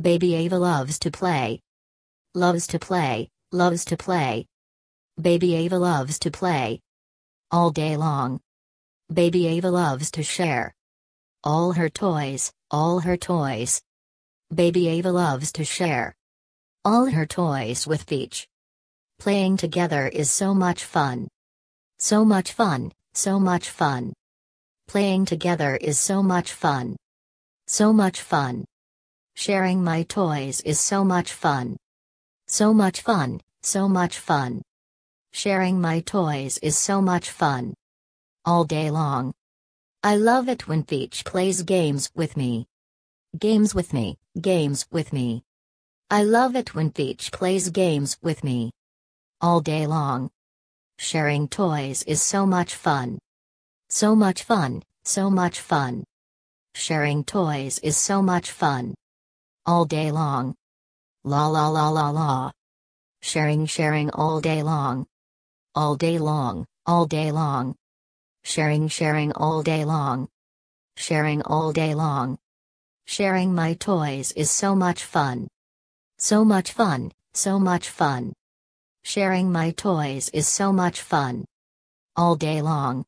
Baby Ava loves to play. Loves to play, loves to play. Baby Ava loves to play. All day long. Baby Ava loves to share. All her toys, all her toys. Baby Ava loves to share. All her toys with Peach. Playing together is so much fun. So much fun, so much fun. Playing together is so much fun. So much fun. Sharing my toys is so much fun. So much fun, so much fun. Sharing my toys is so much fun. All day long. I love it when Peach plays games with me. Games with me, games with me. I love it when Peach plays games with me. All day long. Sharing toys is so much fun. So much fun, so much fun. Sharing toys is so much fun all day long. La la la la la. Sharing, sharing all day long. All day long, all day long. Sharing, sharing all day long. Sharing all day long. Sharing my toys is so much fun. So much fun, so much fun. Sharing my toys is so much fun. All day long,